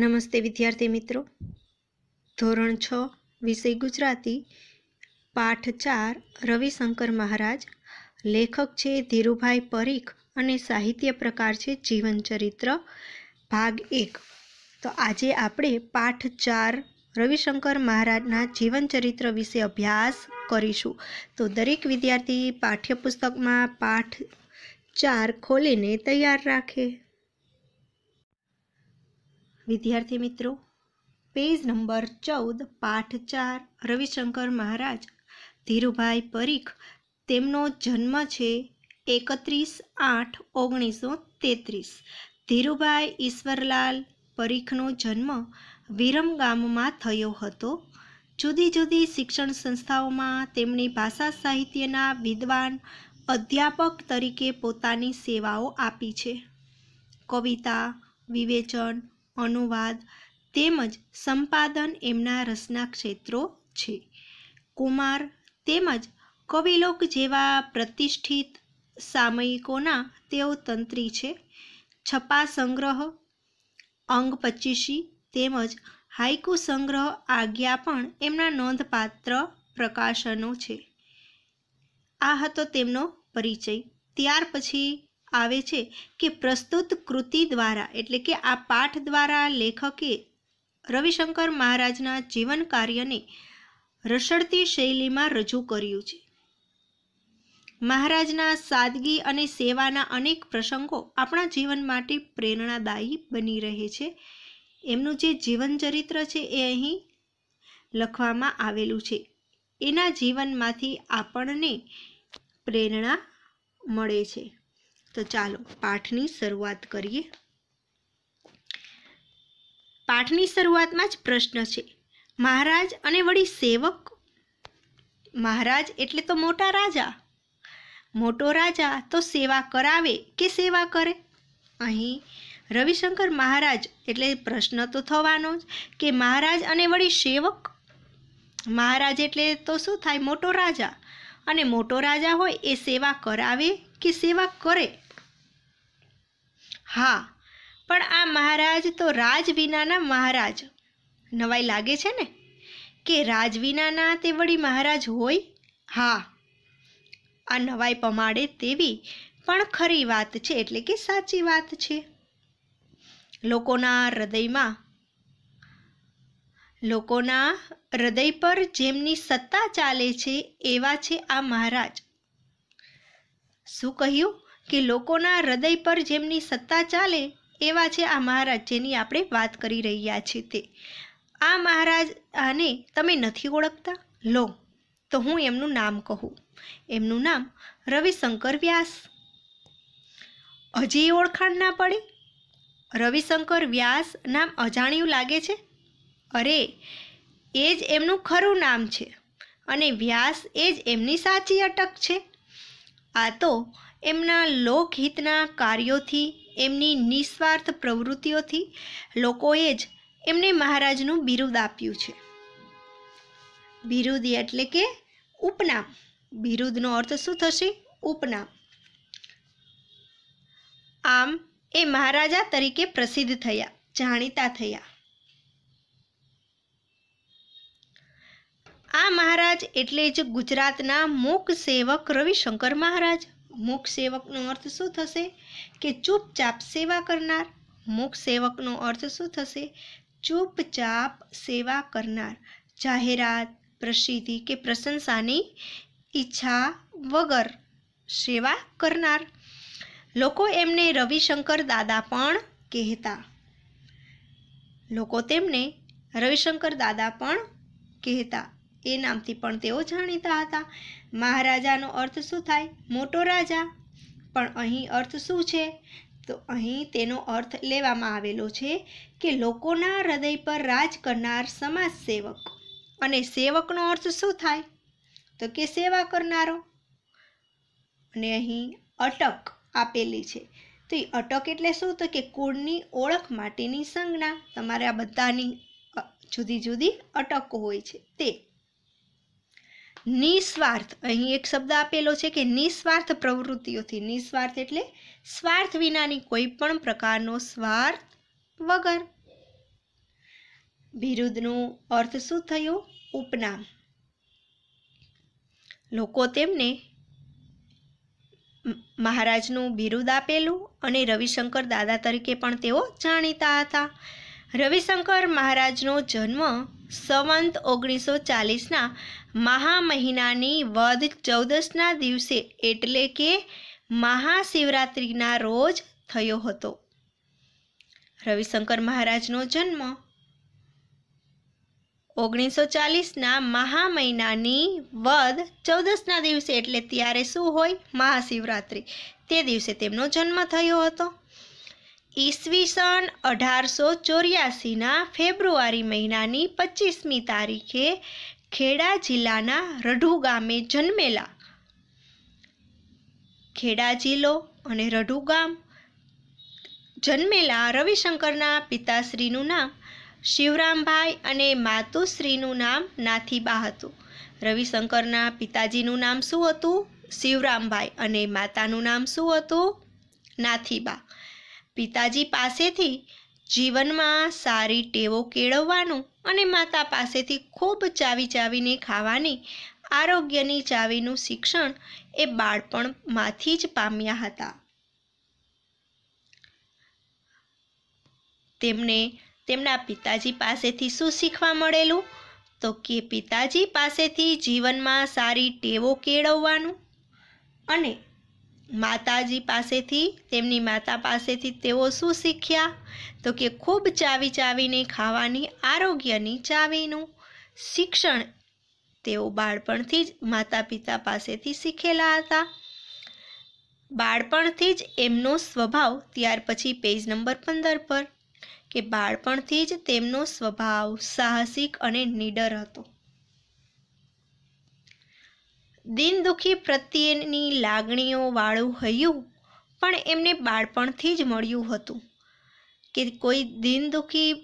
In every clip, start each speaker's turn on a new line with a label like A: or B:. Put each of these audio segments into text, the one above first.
A: નમસ્તે વિદ્યાર્થી મિત્રો ધોરણ છ વિષય ગુજરાતી પાઠ ચાર રવિશંકર મહારાજ લેખક છે ધીરુભાઈ પરીખ અને સાહિત્ય પ્રકાર છે જીવનચરિત્ર ભાગ એક તો આજે આપણે પાઠ ચાર રવિશંકર મહારાજના જીવનચરિત્ર વિશે અભ્યાસ કરીશું તો દરેક વિદ્યાર્થી પાઠ્યપુસ્તકમાં પાઠ ચાર ખોલીને તૈયાર રાખે વિદ્યાર્થી મિત્રો પેજ નંબર ચૌદ પાઠ ચાર રવિશંકર મહારાજ ધીરુભાઈ પરીખ તેમનો જન્મ છે એકત્રીસ આઠ ઓગણીસો તેત્રીસ ધીરુભાઈ ઈશ્વરલાલ પરીખનો જન્મ વિરમ ગામમાં થયો હતો જુદી જુદી શિક્ષણ સંસ્થાઓમાં તેમણે ભાષા સાહિત્યના વિદ્વાન અધ્યાપક તરીકે પોતાની સેવાઓ આપી છે કવિતા વિવેચન અનુવાદ તેમજ સંપાદન એમના રસના ક્ષેત્રો છે કુમાર તેમજ કવિલોક જેવા પ્રતિષ્ઠિત સામયિકોના તેઓ તંત્રી છે છપા સંગ્રહ અંગ પચીસી તેમજ હાઇકુ સંગ્રહ આજ્ઞા પણ એમના નોંધપાત્ર પ્રકાશનો છે આ હતો તેમનો પરિચય ત્યાર પછી આવે છે કે પ્રસ્તુત કૃતિ દ્વારા એટલે કે આ પાઠ દ્વારા લેખકે રવિશંકર મહારાજના જીવન કાર્યને રસડતી શૈલીમાં રજૂ કર્યું છે મહારાજના સાદગી અને સેવાના અનેક પ્રસંગો આપણા જીવન માટે પ્રેરણાદાયી બની રહે છે એમનું જે જીવન ચરિત્ર છે એ અહીં લખવામાં આવેલું છે એના જીવનમાંથી આપણને પ્રેરણા મળે છે તો ચાલો પાઠની શરૂઆત કરીએ પાઠની શરૂઆતમાં જ પ્રશ્ન છે મહારાજ અને વળી સેવક મહારાજ એટલે તો મોટા રાજા મોટો રાજા તો સેવા કરાવે કે સેવા કરે અહીં રવિશંકર મહારાજ એટલે પ્રશ્ન તો થવાનો જ કે મહારાજ અને વળી સેવક મહારાજ એટલે તો શું થાય મોટો રાજા અને મોટો રાજા હોય એ સેવા કરાવે કે સેવા કરે હા પણ આ મહારાજ તો રાજ વિનાના મહારાજ નવાઈ લાગે છે ને કે રાજ વિનાના તે વળી મહારાજ હોય હા આ નવાઈ પમાડે તેવી પણ ખરી વાત છે એટલે કે સાચી વાત છે લોકોના હૃદયમાં લોકોના હૃદય પર જેમની સત્તા ચાલે છે એવા છે આ મહારાજ શું કહ્યું કે લોકોના હૃદય પર જેમની સત્તા ચાલે એવા છે આ મહારાજ જેની આપણે વાત કરી રહ્યા છીએ તે આ મહારાજ આને તમે નથી ઓળખતા લો તો હું એમનું નામ કહું એમનું નામ રવિશંકર વ્યાસ હજી ઓળખાણ ના પડે રવિશંકર વ્યાસ નામ અજાણ્યું લાગે છે અરે એ જ એમનું ખરું નામ છે અને વ્યાસ એ જ એમની સાચી અટક છે આ તો એમના લોકહિતના કાર્યોથી એમની નિસ્વાર્થ પ્રવૃત્તિઓથી લોકોએ જ એમને મહારાજનું બિરુદ આપ્યું છે બિરુદ એટલે કે ઉપનામ બિરુદનો અર્થ શું થશે ઉપનામ આમ એ મહારાજા તરીકે પ્રસિદ્ધ થયા જાણીતા થયા આ મહારાજ એટલે જ ગુજરાતના મૂક સેવક રવિશંકર મહારાજ મુખ સેવકનો અર્થ શું થશે કે ચૂપચાપ સેવા કરનાર મુખ સેવકનો અર્થ શું થશે ચૂપચાપ સેવા કરનાર જાહેરાત પ્રસિદ્ધિ કે પ્રશંસાની ઈચ્છા વગર સેવા કરનાર લોકો એમને રવિશંકર દાદા પણ કહેતા લોકો તેમને રવિશંકર દાદા પણ કહેતા એ નામથી પણ તેઓ જાણીતા હતા મહારાજાનો અર્થ શું થાય મોટો રાજા પણ અહીં અર્થ શું છે તો અહીં તેનો અર્થ લેવામાં આવેલો છે કે લોકોના હૃદય પર રાજ કરનાર સમાજ સેવક અને સેવકનો અર્થ શું થાય તો કે સેવા કરનારો અને અહીં અટક આપેલી છે તો એ અટક એટલે શું તો કે કુળની ઓળખ માટેની સંજ્ઞા તમારે આ બધાની જુદી જુદી અટકો હોય છે તે નિસ્વાર્થ અહીં એક શબ્દ આપેલો છે કે નિસ્વાર્થ પ્રવૃત્તિઓથી નિસ્વાર્થ એટલે સ્વાર્થ વિનાની કોઈ પણ પ્રકારનો સ્વાર્થ વગર બિરુદનું અર્થ શું થયું ઉપનામ લોકો તેમને મહારાજનું બિરુદ આપેલું અને રવિશંકર દાદા તરીકે પણ તેઓ જાણીતા હતા રવિશંકર મહારાજનો જન્મ સંવંત ઓગણીસો ચાલીસના મહામહિનાની વધ ચૌદસના દિવસે એટલે કે મહાશિવરાત્રિના રોજ થયો હતો રવિશંકર મહારાજનો જન્મ ઓગણીસો ચાલીસના મહામહિનાની વધ ચૌદસના દિવસે એટલે ત્યારે શું હોય મહાશિવરાત્રિ તે દિવસે તેમનો જન્મ થયો હતો ઈસવીસન અઢારસો ચોર્યાસીના ફેબ્રુઆરી મહિનાની પચીસમી તારીખે ખેડા જિલ્લાના રઢુ ગામે જન્મેલા ખેડા જિલ્લો અને રઢુ ગામ જન્મેલા રવિશંકરના પિતાશ્રીનું નામ શિવરામભાઈ અને માતુશ્રીનું નામ નાથીબા હતું રવિશંકરના પિતાજીનું નામ શું હતું શિવરામભાઈ અને માતાનું નામ શું હતું નાથીબા પિતાજી પાસેથી જીવનમાં સારી ટેવો કેળવવાનું અને માતા પાસેથી ખૂબ ચાવી ચાવીને ખાવાની આરોગ્યની ચાવીનું શિક્ષણ એ બાળપણમાંથી જ પામ્યા હતા તેમને તેમના પિતાજી પાસેથી શું શીખવા મળેલું તો કે પિતાજી પાસેથી જીવનમાં સારી ટેવો કેળવવાનું અને માતાજી પાસેથી તેમની માતા પાસેથી તેઓ શું શીખ્યા તો કે ખૂબ ચાવી ચાવીને ખાવાની આરોગ્યની ચાવીનું શિક્ષણ તેઓ બાળપણથી જ માતા પિતા પાસેથી શીખેલા હતા બાળપણથી જ એમનો સ્વભાવ ત્યાર પછી પેજ નંબર પંદર પર કે બાળપણથી જ તેમનો સ્વભાવ સાહસિક અને નીડર હતો દિન દુઃખી પ્રત્યેની લાગણીઓવાળું હૈયું પણ એમને બાળપણથી જ મળ્યું હતું કે કોઈ દિન દુખી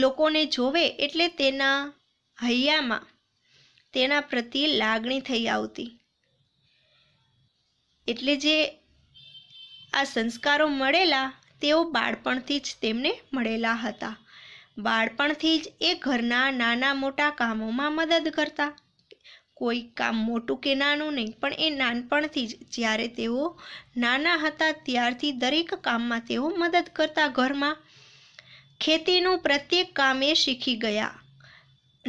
A: લોકોને જોવે એટલે તેના હૈયામાં તેના પ્રત્યે લાગણી થઈ આવતી એટલે જે આ સંસ્કારો મળેલા તેઓ બાળપણથી જ તેમને મળેલા હતા બાળપણથી જ એ ઘરના નાના મોટા કામોમાં મદદ કરતા કોઈ કામ મોટું કે નાનું નહીં પણ એ નાનપણથી જ જ્યારે તેઓ નાના હતા ત્યારથી દરેક કામમાં તેઓ મદદ કરતા ઘરમાં ખેતીનું પ્રત્યેક કામ એ શીખી ગયા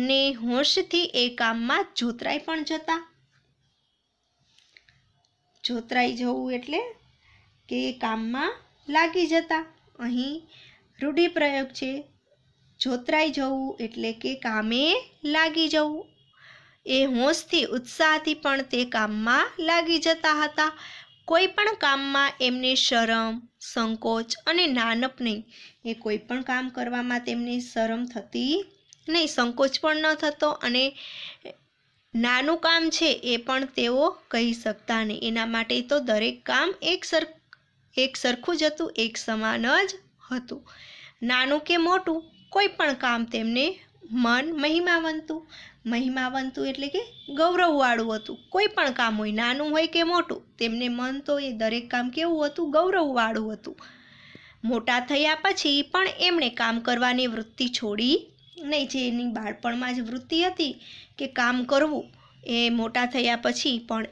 A: ને હોશથી એ કામમાં જોતરાઈ પણ જતા જોતરાઈ જવું એટલે કે એ કામમાં લાગી જતા અહીં રૂઢિપ્રયોગ છે જોતરાઈ જવું એટલે કે કામે લાગી જવું એ હોંશથી ઉત્સાહથી પણ તે કામમાં લાગી જતા હતા કોઈ પણ કામમાં એમને શરમ સંકોચ અને નાનપ નહીં એ કોઈ પણ કામ કરવામાં તેમને શરમ થતી નહીં સંકોચ પણ ન થતો અને નાનું કામ છે એ પણ તેઓ કહી શકતા નહીં એના માટે તો દરેક કામ એક સર એક સરખું જ હતું એક સમાન જ હતું નાનું કે મોટું કોઈ પણ કામ તેમને મન મહિમાવંતું મહિમાવંતું એટલે કે ગૌરવવાળું હતું કોઈ પણ કામ હોય નાનું હોય કે મોટું તેમને મન તો એ દરેક કામ કેવું હતું ગૌરવવાળું હતું મોટા થયા પછી પણ એમણે કામ કરવાની વૃત્તિ છોડી નહીં જે એની બાળપણમાં જ વૃત્તિ હતી કે કામ કરવું એ મોટા થયા પછી પણ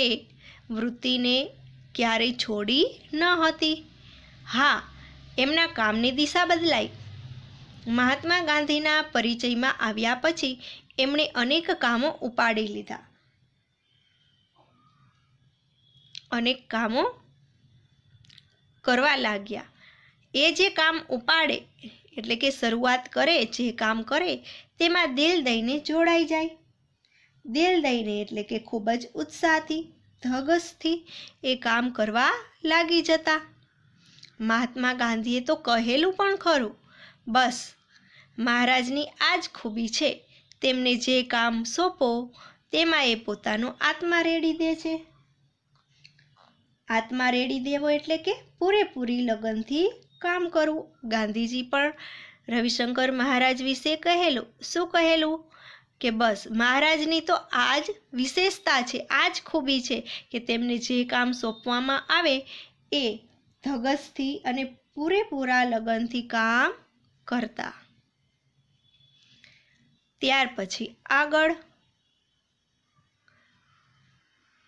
A: એ વૃત્તિને ક્યારેય છોડી ન હતી હા એમના કામની દિશા બદલાઈ મહાત્મા ગાંધીના પરિચયમાં આવ્યા પછી એમણે અનેક કામો ઉપાડી લીધા અનેક કામો કરવા લાગ્યા એ જે કામ ઉપાડે એટલે કે શરૂઆત કરે જે કામ કરે તેમાં દિલ દઈને જોડાઈ જાય દિલ દઈને એટલે કે ખૂબ જ ઉત્સાહથી ધગસથી એ કામ કરવા લાગી જતા મહાત્મા ગાંધીએ તો કહેલું પણ ખરું બસ મહારાજની આ જ ખૂબી છે તેમને જે કામ સોંપો તેમાં એ પોતાનો આત્મા રેડી દે છે આત્મા રેડી દેવો એટલે કે પૂરેપૂરી લગનથી કામ કરવું ગાંધીજી પણ રવિશંકર મહારાજ વિશે કહેલું શું કહેલું કે બસ મહારાજની તો આ જ વિશેષતા છે આ જ ખૂબી છે કે તેમને જે કામ સોંપવામાં આવે એ ધગસથી અને પૂરેપૂરા લગનથી કામ કરતા ત્યાર પછી આગળ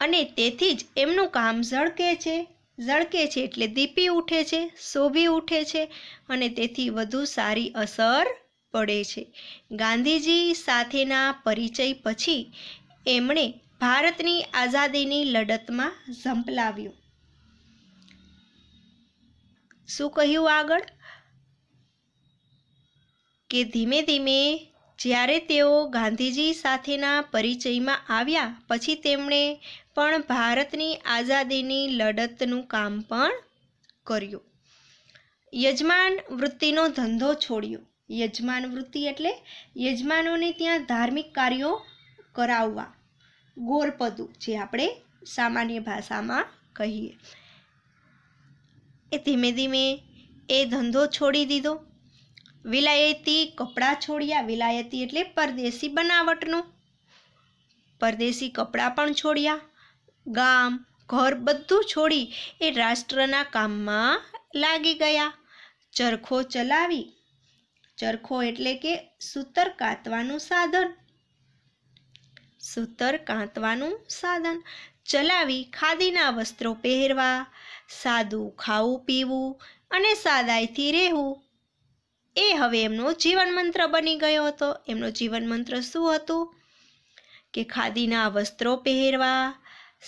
A: અને તેથી જ એમનું કામ ઝળકે છે ઝળકે છે એટલે દીપી ઉઠે છે શોભી ઉઠે છે અને તેથી વધુ સારી અસર પડે છે ગાંધીજી સાથેના પરિચય પછી એમણે ભારતની આઝાદીની લડતમાં ઝંપલાવ્યું શું કહ્યું આગળ કે ધીમે ધીમે જ્યારે તેઓ ગાંધીજી સાથેના પરિચયમાં આવ્યા પછી તેમણે પણ ભારતની આઝાદીની લડતનું કામ પણ કર્યું યજમાન વૃત્તિનો ધંધો છોડ્યો યજમાન વૃત્તિ એટલે યજમાનોને ત્યાં ધાર્મિક કાર્યો કરાવવા ગોરપદું જે આપણે સામાન્ય ભાષામાં કહીએ એ ધીમે ધીમે એ ધંધો છોડી દીધો વિલાયતી કપડાં છોડ્યા વિલાયતી એટલે પરદેશી બનાવટનું પરદેશી કપડાં પણ છોડ્યા ગામ ઘર બધું છોડી એ રાષ્ટ્રના કામમાં લાગી ગયા ચરખો ચલાવી ચરખો એટલે કે સૂતર કાંતવાનું સાધન સૂતર કાંતવાનું સાધન ચલાવી ખાદીના વસ્ત્રો પહેરવા સાદું ખાવું પીવું અને સાદાઈથી રહેવું એ હવે એમનો જીવન મંત્ર બની ગયો હતો એમનો જીવન મંત્ર શું હતું કે ખાદીના વસ્ત્રો પહેરવા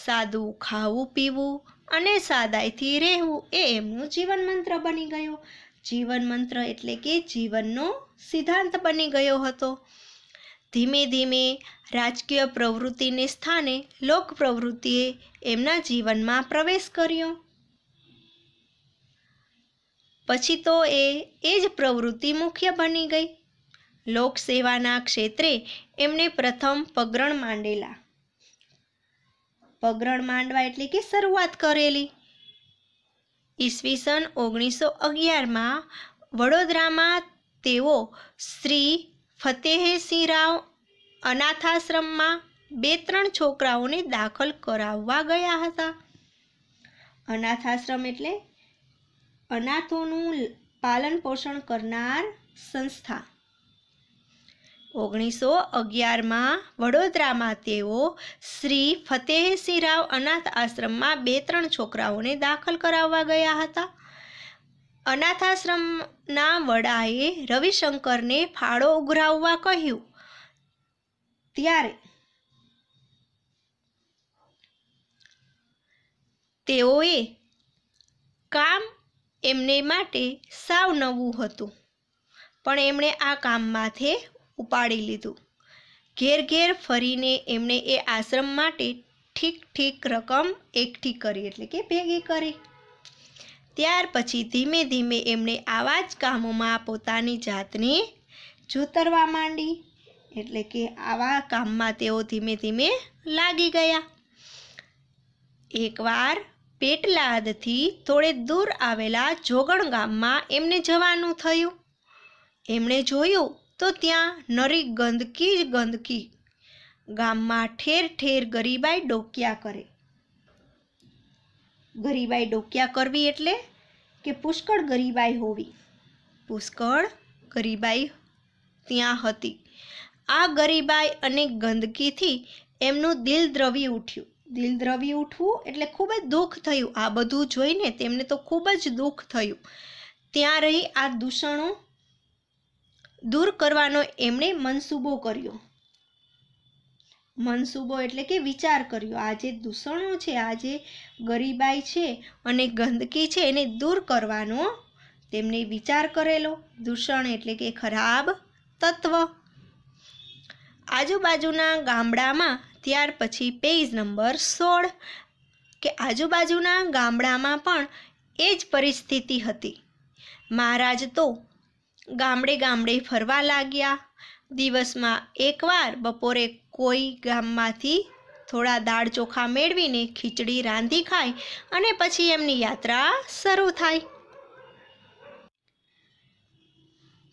A: સાદું ખાવું પીવું અને સાદાઈથી રહેવું એ એમનું જીવન મંત્ર બની ગયો જીવન મંત્ર એટલે કે જીવનનો સિદ્ધાંત બની ગયો હતો ધીમે ધીમે રાજકીય પ્રવૃત્તિને સ્થાને લોક પ્રવૃત્તિએ એમના જીવનમાં પ્રવેશ કર્યો પછી તો એ એ જ પ્રવૃત્તિ મુખ્ય બની ગઈ લોકસેવાના ક્ષેત્રે એમણે પ્રથમ પગરણ માંડેલા પગરણ માંડવા એટલે કે શરૂઆત કરેલી ઈસવીસન ઓગણીસો અગિયારમાં વડોદરામાં તેઓ શ્રી ફતેહસિંહ રાવ અનાથાશ્રમમાં બે ત્રણ છોકરાઓને દાખલ કરાવવા ગયા હતા અનાથાશ્રમ એટલે અનાથોનું પાલન પોષણ કરનાર સંસ્થા ઓગણીસો અગિયારમાં વડોદરામાં તેઓ શ્રી રાવ અનાથ આશ્રમમાં બે ત્રણ છોકરાઓને દાખલ કરાવવા ગયા હતા અનાથાશ્રમના વડાએ રવિશંકરને ફાળો ઉઘરાવવા કહ્યું ત્યારે તેઓએ કામ એમને માટે સાવ નવું હતું પણ એમણે આ કામ માથે ઉપાડી લીધું ઘેર ઘેર ફરીને એમણે એ આશ્રમ માટે ઠીક ઠીક રકમ એકઠી કરી એટલે કે ભેગી કરી ત્યાર પછી ધીમે ધીમે એમણે આવા જ કામોમાં પોતાની જાતને જોતરવા માંડી એટલે કે આવા કામમાં તેઓ ધીમે ધીમે લાગી ગયા એકવાર પેટલાદથી થોડે દૂર આવેલા જોગણ ગામમાં એમને જવાનું થયું એમણે જોયું તો ત્યાં નરી ગંદકી જ ગંદકી ગામમાં ઠેર ઠેર ગરીબાઈ ડોકિયા કરે ગરીબાઈ ડોકિયા કરવી એટલે કે પુષ્કળ ગરીબાઈ હોવી પુષ્કળ ગરીબાઈ ત્યાં હતી આ ગરીબાઈ અને ગંદકીથી એમનું દિલ દ્રવી ઉઠ્યું દિલ દ્રવી ઉઠવું એટલે ખૂબ જ દુઃખ થયું આ બધું જોઈને તેમને તો ખૂબ જ દુઃખ થયું ત્યાં રહી આ દૂષણો દૂર કરવાનો એમણે મનસૂબો કર્યો મનસૂબો એટલે કે વિચાર કર્યો આ જે દૂષણો છે આ જે ગરીબાઈ છે અને ગંદકી છે એને દૂર કરવાનો તેમણે વિચાર કરેલો દૂષણ એટલે કે ખરાબ તત્વ આજુબાજુના ગામડામાં ત્યાર પછી પેજ નંબર સોળ કે આજુબાજુના ગામડામાં પણ એ જ પરિસ્થિતિ હતી મહારાજ તો ગામડે ગામડે ફરવા લાગ્યા દિવસમાં એકવાર બપોરે કોઈ ગામમાંથી થોડા દાળ ચોખા મેળવીને ખીચડી રાંધી ખાય અને પછી એમની યાત્રા શરૂ થાય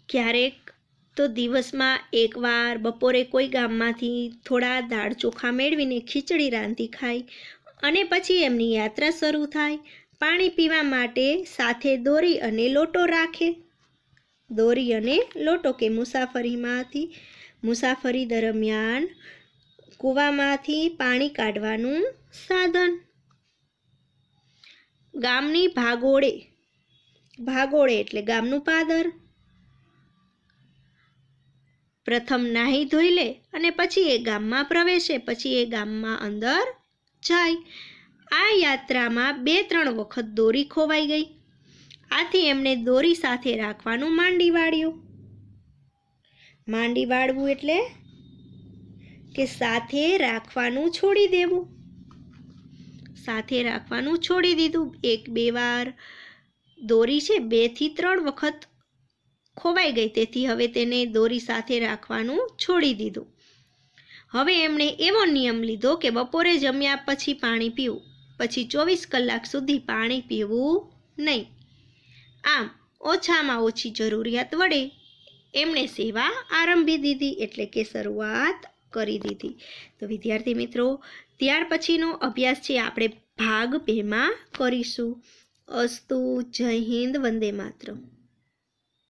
A: ક્યારેક તો દિવસમાં એકવાર બપોરે કોઈ ગામમાંથી થોડા દાળ ચોખા મેળવીને ખીચડી રાંધી ખાય અને પછી એમની યાત્રા શરૂ થાય પાણી પીવા માટે સાથે દોરી અને લોટો રાખે દોરી અને લોટો કે મુસાફરીમાંથી મુસાફરી દરમિયાન કૂવામાંથી પાણી કાઢવાનું સાધન ગામની ભાગોળે ભાગોળે એટલે ગામનું પાદર પ્રથમ નાહી ધોઈ લે અને પછી એ ગામમાં પ્રવેશે પછી એ ગામમાં અંદર જાય આ યાત્રામાં બે ત્રણ વખત દોરી ખોવાઈ ગઈ આથી એમણે દોરી સાથે રાખવાનું માંડી વાળ્યું માંડી વાળવું એટલે કે સાથે રાખવાનું છોડી દેવું સાથે રાખવાનું છોડી દીધું એક બે વાર દોરી છે બેથી ત્રણ વખત ખોવાઈ ગઈ તેથી હવે તેને દોરી સાથે રાખવાનું છોડી દીધું હવે એમણે એવો નિયમ લીધો કે બપોરે જમ્યા પછી પાણી પીવું પછી ચોવીસ કલાક સુધી પાણી પીવું નહીં આમ ઓછામાં ઓછી જરૂરિયાત વડે એમણે સેવા આરંભી દીધી એટલે કે શરૂઆત કરી દીધી તો વિદ્યાર્થી મિત્રો ત્યાર પછીનો અભ્યાસ છે આપણે ભાગ બેમાં કરીશું અસ્તુ જય હિન્દ વંદે માતરમ